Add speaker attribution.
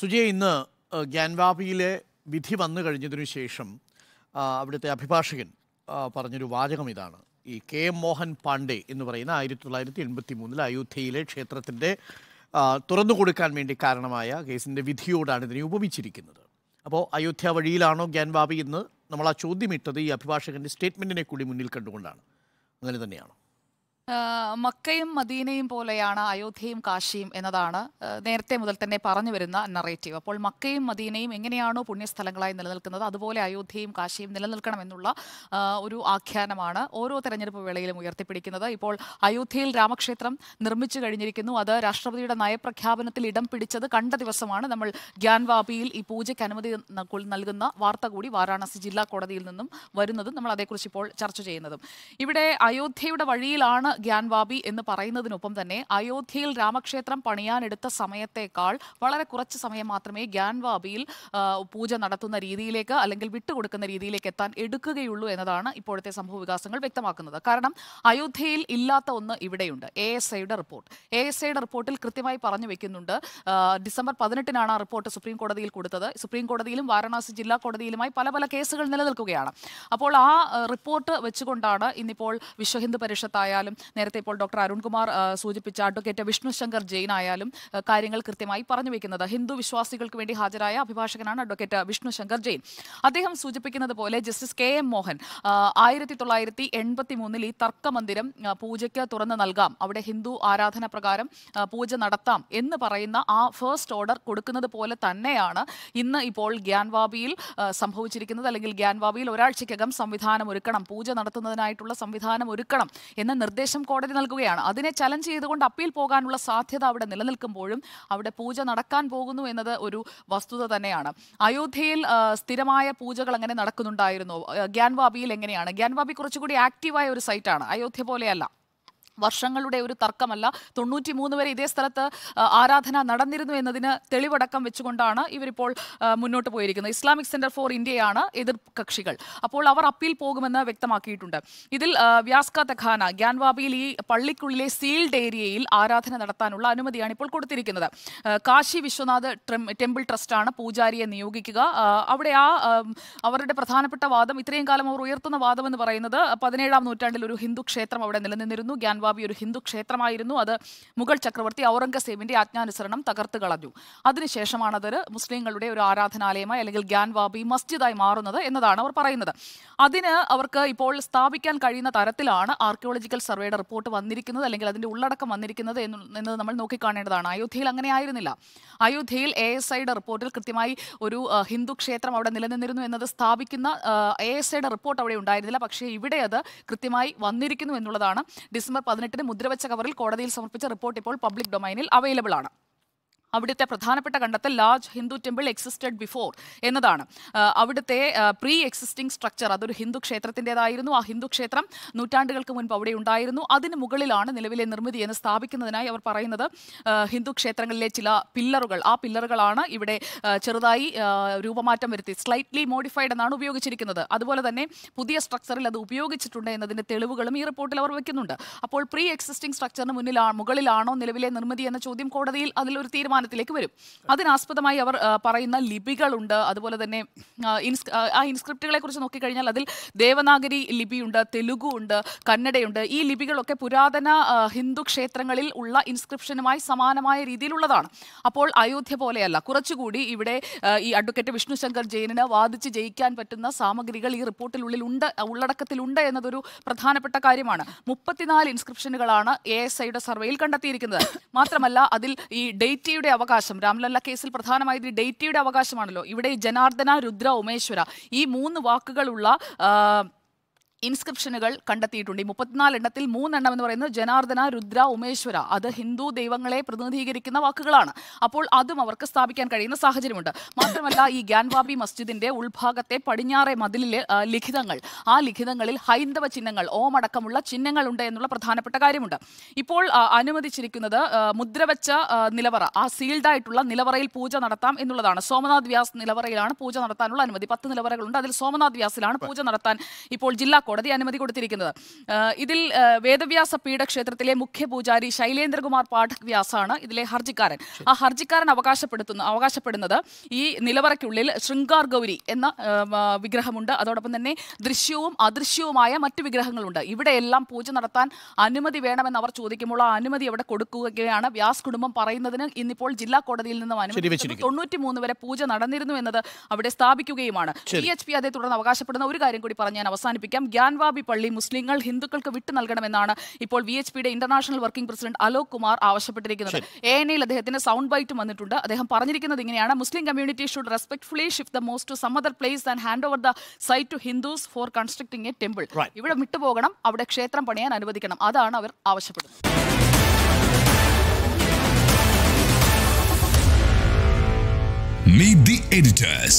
Speaker 1: സുജയ ഇന്ന് ഗ്യാൻവാപിയിലെ വിധി വന്നു കഴിഞ്ഞതിനു ശേഷം അവിടുത്തെ അഭിഭാഷകൻ പറഞ്ഞൊരു വാചകം ഇതാണ് ഈ കെ എം മോഹൻ പാണ്ഡെ എന്ന് പറയുന്ന ആയിരത്തി തൊള്ളായിരത്തി എൺപത്തി മൂന്നിൽ അയോധ്യയിലെ ക്ഷേത്രത്തിൻ്റെ തുറന്നു കൊടുക്കാൻ വേണ്ടി കാരണമായ കേസിൻ്റെ വിധിയോടാണ് ഇതിനെ ഉപമിച്ചിരിക്കുന്നത് അപ്പോൾ അയോധ്യ വഴിയിലാണോ ഗ്യാൻവാബി എന്ന് നമ്മൾ ആ ചോദ്യമിട്ടത് ഈ അഭിഭാഷകൻ്റെ സ്റ്റേറ്റ്മെൻറ്റിനെ കൂടി മുന്നിൽ കണ്ടുകൊണ്ടാണ് അങ്ങനെ തന്നെയാണോ മക്കയും മദീനയും പോലെയാണ് അയോധ്യയും കാശിയും എന്നതാണ് നേരത്തെ മുതൽ തന്നെ പറഞ്ഞു വരുന്ന നറേറ്റീവ് അപ്പോൾ മക്കയും മദീനയും എങ്ങനെയാണോ പുണ്യസ്ഥലങ്ങളായി നിലനിൽക്കുന്നത് അതുപോലെ അയോധ്യയും കാശിയും നിലനിൽക്കണം എന്നുള്ള ഒരു ആഖ്യാനമാണ് ഓരോ തെരഞ്ഞെടുപ്പ് വേളയിലും ഉയർത്തിപ്പിടിക്കുന്നത് ഇപ്പോൾ അയോധ്യയിൽ രാമക്ഷേത്രം നിർമ്മിച്ചു കഴിഞ്ഞിരിക്കുന്നു അത് രാഷ്ട്രപതിയുടെ നയപ്രഖ്യാപനത്തിൽ ഇടം പിടിച്ചത് കണ്ട ദിവസമാണ് നമ്മൾ ഗ്യാൻവാബിയിൽ ഈ പൂജയ്ക്ക് അനുമതി നൽകുന്ന വാർത്ത കൂടി വാരാണസി ജില്ലാ കോടതിയിൽ നിന്നും വരുന്നതും നമ്മൾ അതേക്കുറിച്ച് ഇപ്പോൾ ചർച്ച ചെയ്യുന്നതും ഇവിടെ അയോധ്യയുടെ വഴിയിലാണ് ഗ്യാൻവാബി എന്ന് പറയുന്നതിനൊപ്പം തന്നെ അയോധ്യയിൽ രാമക്ഷേത്രം പണിയാനെടുത്ത സമയത്തേക്കാൾ വളരെ കുറച്ച് സമയം മാത്രമേ ഗ്യാൻവാബിയിൽ പൂജ നടത്തുന്ന രീതിയിലേക്ക് അല്ലെങ്കിൽ വിട്ടുകൊടുക്കുന്ന രീതിയിലേക്ക് എത്താൻ എടുക്കുകയുള്ളൂ എന്നതാണ് ഇപ്പോഴത്തെ സംഭവ വികാസങ്ങൾ വ്യക്തമാക്കുന്നത് കാരണം അയോധ്യയിൽ ഇല്ലാത്ത ഒന്ന് ഇവിടെയുണ്ട് എ എസ് ഐയുടെ റിപ്പോർട്ട് എ എസ് ഐയുടെ റിപ്പോർട്ടിൽ കൃത്യമായി പറഞ്ഞു വെക്കുന്നുണ്ട് ഡിസംബർ പതിനെട്ടിനാണ് ആ റിപ്പോർട്ട് സുപ്രീം കോടതിയിൽ കൊടുത്തത് സുപ്രീം കോടതിയിലും വാരണാസി ജില്ലാ കോടതിയിലുമായി പല പല കേസുകൾ നിലനിൽക്കുകയാണ് അപ്പോൾ ആ റിപ്പോർട്ട് വെച്ചുകൊണ്ടാണ് ഇന്നിപ്പോൾ വിശ്വഹിന്ദു പരിഷത്തായാലും നേരത്തെ ഇപ്പോൾ ഡോക്ടർ അരുൺകുമാർ സൂചിപ്പിച്ച അഡ്വക്കേറ്റ് വിഷ്ണു ശങ്കർ ജെയിൻ ആയാലും കാര്യങ്ങൾ കൃത്യമായി പറഞ്ഞു വെക്കുന്നത് ഹിന്ദു വിശ്വാസികൾക്ക് വേണ്ടി ഹാജരായ അഭിഭാഷകനാണ് അഡ്വക്കേറ്റ് വിഷ്ണു ശങ്കർ ജെയിൻ അദ്ദേഹം സൂചിപ്പിക്കുന്നത് പോലെ ജസ്റ്റിസ് കെ എം മോഹൻ ആയിരത്തി തൊള്ളായിരത്തി എൺപത്തി മൂന്നിൽ ഈ തർക്കമന്ദിരം പൂജയ്ക്ക് തുറന്നു നൽകാം അവിടെ ഹിന്ദു ആരാധന പ്രകാരം പൂജ നടത്താം എന്ന് പറയുന്ന ആ ഫേസ്റ്റ് ഓർഡർ കൊടുക്കുന്നത് പോലെ തന്നെയാണ് ഇന്ന് ഇപ്പോൾ ഗ്യാൻവാബിയിൽ സംഭവിച്ചിരിക്കുന്നത് അല്ലെങ്കിൽ ഗ്യാൻവാബിയിൽ ഒരാഴ്ചയ്ക്കകം സംവിധാനം ഒരുക്കണം പൂജ നടത്തുന്നതിനായിട്ടുള്ള സംവിധാനം ഒരുക്കണം എന്ന നിർദ്ദേശം നിർദ്ദേശം കോടതി നൽകുകയാണ് അതിനെ ചലഞ്ച് ചെയ്തുകൊണ്ട് അപ്പീൽ പോകാനുള്ള സാധ്യത അവിടെ നിലനിൽക്കുമ്പോഴും അവിടെ പൂജ നടക്കാൻ പോകുന്നു എന്നത് ഒരു വസ്തുത തന്നെയാണ് അയോധ്യയിൽ സ്ഥിരമായ പൂജകൾ അങ്ങനെ നടക്കുന്നുണ്ടായിരുന്നു ഗ്യാൻവാബിയിൽ എങ്ങനെയാണ് ഗ്യാൻവാബി കുറച്ചുകൂടി ആക്റ്റീവായ ഒരു സൈറ്റാണ് അയോധ്യ പോലെയല്ല വർഷങ്ങളുടെ ഒരു തർക്കമല്ല തൊണ്ണൂറ്റി മൂന്ന് വരെ ഇതേ സ്ഥലത്ത് ആരാധന നടന്നിരുന്നു എന്നതിന് തെളിവടക്കം വെച്ചുകൊണ്ടാണ് ഇവരിപ്പോൾ മുന്നോട്ട് പോയിരിക്കുന്നത് ഇസ്ലാമിക് സെന്റർ ഫോർ ഇന്ത്യയാണ് എതിർ കക്ഷികൾ അപ്പോൾ അവർ അപ്പീൽ പോകുമെന്ന് വ്യക്തമാക്കിയിട്ടുണ്ട് ഇതിൽ വ്യാസ്ക തഖാന ഗ്യാൻവാബിയിൽ ഈ പള്ളിക്കുള്ളിലെ സീൽഡ് ഏരിയയിൽ ആരാധന നടത്താനുള്ള അനുമതിയാണ് ഇപ്പോൾ കൊടുത്തിരിക്കുന്നത് കാശി വിശ്വനാഥ് ടെമ്പിൾ ട്രസ്റ്റാണ് പൂജാരിയെ നിയോഗിക്കുക അവിടെ ആ അവരുടെ പ്രധാനപ്പെട്ട വാദം ഇത്രയും കാലം അവർ ഉയർത്തുന്ന വാദം എന്ന് പറയുന്നത് പതിനേഴാം നൂറ്റാണ്ടിൽ ഒരു ഹിന്ദു ക്ഷേത്രം അവിടെ നിലനിന്നിരുന്നു ഗ്യാൻവാബി അബുദാബി ഒരു ഹിന്ദു ക്ഷേത്രമായിരുന്നു അത് മുഗൾ ചക്രവർത്തി ഔറംഗസേബിന്റെ ആജ്ഞാനുസരണം തകർത്ത് കളഞ്ഞു അതിനുശേഷമാണത് മുസ്ലിങ്ങളുടെ ഒരു ആരാധനാലയമായി അല്ലെങ്കിൽ ഗ്യാൻവാബി മസ്ജിദായി മാറുന്നത് എന്നതാണ് അവർ പറയുന്നത് അതിന് അവർക്ക് ഇപ്പോൾ സ്ഥാപിക്കാൻ കഴിയുന്ന തരത്തിലാണ് ആർക്കിയോളജിക്കൽ സർവേയുടെ റിപ്പോർട്ട് വന്നിരിക്കുന്നത് അല്ലെങ്കിൽ അതിന്റെ ഉള്ളടക്കം വന്നിരിക്കുന്നത് എന്നത് നമ്മൾ നോക്കിക്കാണേണ്ടതാണ് അയോധ്യയിൽ അങ്ങനെ ആയിരുന്നില്ല അയോധ്യയിൽ എ എസ് ഐയുടെ റിപ്പോർട്ടിൽ കൃത്യമായി ഒരു ഹിന്ദു ക്ഷേത്രം അവിടെ നിലനിന്നിരുന്നു എന്നത് സ്ഥാപിക്കുന്ന എ എസ് ഐയുടെ റിപ്പോർട്ട് അവിടെ ഉണ്ടായിരുന്നില്ല പക്ഷേ ഇവിടെ അത് കൃത്യമായി വന്നിരിക്കുന്നു എന്നുള്ളതാണ് ഡിസംബർ പതിനെട്ടിന് മുദ്രവച്ച കവറിൽ കോടതിയിൽ സമർപ്പിച്ച റിപ്പോർട്ട് ഇപ്പോൾ പബ്ലിക് ഡൊമൈനിൽ അവൈലബിൾ ആണ് അവിടുത്തെ പ്രധാനപ്പെട്ട കണ്ടെത്തൽ large Hindu temple existed before എന്നതാണ് അവിടുത്തെ പ്രീ എക്സിസ്റ്റിംഗ് സ്ട്രക്ചർ അതൊരു ഹിന്ദു ക്ഷേത്രത്തിൻ്റെതായിരുന്നു ആ ഹിന്ദു ക്ഷേത്രം നൂറ്റാണ്ടുകൾക്ക് മുൻപ് അവിടെ ഉണ്ടായിരുന്നു അതിന് മുകളിലാണ് നിലവിലെ നിർമ്മിതി എന്ന് സ്ഥാപിക്കുന്നതിനായി അവർ പറയുന്നത് ഹിന്ദു ക്ഷേത്രങ്ങളിലെ ചില പില്ലറുകൾ ആ പില്ലറുകളാണ് ഇവിടെ ചെറുതായി രൂപമാറ്റം വരുത്തി സ്ലൈറ്റ്ലി മോഡിഫൈഡ് എന്നാണ് ഉപയോഗിച്ചിരിക്കുന്നത് അതുപോലെ തന്നെ പുതിയ സ്ട്രക്ചറിൽ അത് ഉപയോഗിച്ചിട്ടുണ്ട് എന്നതിൻ്റെ തെളിവുകളും ഈ റിപ്പോർട്ടിൽ അവർ വയ്ക്കുന്നുണ്ട് അപ്പോൾ പ്രീ എക്സിസ്റ്റിംഗ് സ്ട്രക്ചറിന് മുന്നിലാണ് മുകളിലാണോ നിലവിലെ നിർമ്മിതി എന്ന ചോദ്യം കോടതിയിൽ അതിലൊരു തീരുമാനം തീരുമാനത്തിലേക്ക് വരും അതിനാസ്പദമായി അവർ പറയുന്ന ലിപികളുണ്ട് അതുപോലെ തന്നെ ആ ഇൻസ്ക്രിപ്റ്റുകളെ കുറിച്ച് നോക്കിക്കഴിഞ്ഞാൽ അതിൽ ദേവനാഗരി ലിപിയുണ്ട് ഉണ്ട് കന്നഡയുണ്ട് ഈ ലിപികളൊക്കെ പുരാതന ഹിന്ദു ക്ഷേത്രങ്ങളിൽ ഉള്ള ഇൻസ്ക്രിപ്ഷനുമായി സമാനമായ രീതിയിലുള്ളതാണ് അപ്പോൾ അയോധ്യ പോലെയല്ല കുറച്ചുകൂടി ഇവിടെ ഈ അഡ്വക്കേറ്റ് വിഷ്ണു ശങ്കർ ജെയിനിന് വാദിച്ച് ജയിക്കാൻ പറ്റുന്ന സാമഗ്രികൾ ഈ റിപ്പോർട്ടിലുള്ളിൽ ഉണ്ട് ഉള്ളടക്കത്തിലുണ്ട് എന്നതൊരു പ്രധാനപ്പെട്ട കാര്യമാണ് മുപ്പത്തിനാല് ഇൻസ്ക്രിപ്ഷനുകളാണ് എ എസ് ഐയുടെ സർവേയിൽ കണ്ടെത്തിയിരിക്കുന്നത് മാത്രമല്ല അതിൽ ഈ ഡേറ്റയുടെ അവകാശം രാംലല്ല കേസിൽ പ്രധാനമായത് ഈ ഡേറ്റയുടെ അവകാശമാണല്ലോ ഇവിടെ ജനാർദ്ദന രുദ്ര ഉമേശ്വര ഈ മൂന്ന് വാക്കുകളുള്ള ഇൻസ്ക്രിപ്ഷനുകൾ കണ്ടെത്തിയിട്ടുണ്ട് ഈ മുപ്പത്തിനാല് എണ്ണത്തിൽ മൂന്നെണ്ണം എന്ന് പറയുന്നത് ജനാർദ്ദന രുദ്ര ഉമേശ്വര അത് ഹിന്ദു ദൈവങ്ങളെ പ്രതിനിധീകരിക്കുന്ന വാക്കുകളാണ് അപ്പോൾ അതും അവർക്ക് സ്ഥാപിക്കാൻ കഴിയുന്ന സാഹചര്യമുണ്ട് മാത്രമല്ല ഈ ഗ്യാൻവാബി മസ്ജിദിന്റെ ഉൾഭാഗത്തെ പടിഞ്ഞാറെ മതിലിലെ ലിഖിതങ്ങൾ ആ ലിഖിതങ്ങളിൽ ഹൈന്ദവ ചിഹ്നങ്ങൾ ഓമടക്കമുള്ള ചിഹ്നങ്ങൾ ഉണ്ട് എന്നുള്ള പ്രധാനപ്പെട്ട കാര്യമുണ്ട് ഇപ്പോൾ അനുവദിച്ചിരിക്കുന്നത് മുദ്രവച്ച നിലവറ ആ സീൽഡായിട്ടുള്ള നിലവറയിൽ പൂജ നടത്താം എന്നുള്ളതാണ് സോമനാഥ് വ്യാസ് നിലവറയിലാണ് പൂജ നടത്താനുള്ള അനുമതി പത്ത് നിലവറകളുണ്ട് അതിൽ സോമനാഥ് വ്യാസിലാണ് പൂജ നടത്താൻ ഇപ്പോൾ ജില്ലാ കോടതി അനുമതി കൊടുത്തിരിക്കുന്നത് ഇതിൽ വേദവ്യാസ പീഠക്ഷേത്രത്തിലെ മുഖ്യ പൂജാരി ശൈലേന്ദ്രകുമാർ പാഠക് വ്യാസാണ് ഇതിലെ ഹർജിക്കാരൻ ആ ഹർജിക്കാരൻ അവകാശപ്പെടുത്തുന്നു അവകാശപ്പെടുന്നത് ഈ നിലവറയ്ക്കുള്ളിൽ ശൃംഗാർ ഗൗരി എന്ന വിഗ്രഹമുണ്ട് അതോടൊപ്പം തന്നെ ദൃശ്യവും അദൃശ്യവുമായ മറ്റു വിഗ്രഹങ്ങളുണ്ട് ഇവിടെയെല്ലാം പൂജ നടത്താൻ അനുമതി വേണമെന്ന് അവർ ചോദിക്കുമ്പോൾ ആ അനുമതി അവിടെ കൊടുക്കുകയാണ് വ്യാസ് കുടുംബം പറയുന്നതിന് ഇന്നിപ്പോൾ ജില്ലാ കോടതിയിൽ നിന്നും അനുമതി തൊണ്ണൂറ്റി മൂന്ന് വരെ പൂജ നടന്നിരുന്നു എന്നത് അവിടെ സ്ഥാപിക്കുകയുമാണ് പി എച്ച് പി അതേ തുടർന്ന് അവകാശപ്പെടുന്ന ഒരു കാര്യം കൂടി പറഞ്ഞ് ഞാൻ അവസാനിപ്പിക്കാം ഗ്യാൻവാബി പള്ളി മുസ്ലിങ്ങൾ ഹിന്ദുക്കൾക്ക് വിട്ടു നൽകണമെന്നാണ് ഇപ്പോൾ വി എച്ച് പിയുടെ international working president Alok Kumar ആവശ്യപ്പെട്ടിരിക്കുന്നത് എ എൻ എയിൽ അദ്ദേഹത്തിന്റെ സൗണ്ട് ബൈറ്റ് വന്നിട്ടുണ്ട് അദ്ദേഹം പറഞ്ഞിരിക്കുന്നത് ഇങ്ങനെയാണ് Muslim community should respectfully shift the mosque to some other place and hand over the site to Hindus for constructing a temple ഇവിടെ വിട്ടുപോകണം അവിടെ ക്ഷേത്രം പണിയാൻ അനുവദിക്കണം അതാണ് അവർ ആവശ്യപ്പെടുന്നത് Meet the editors.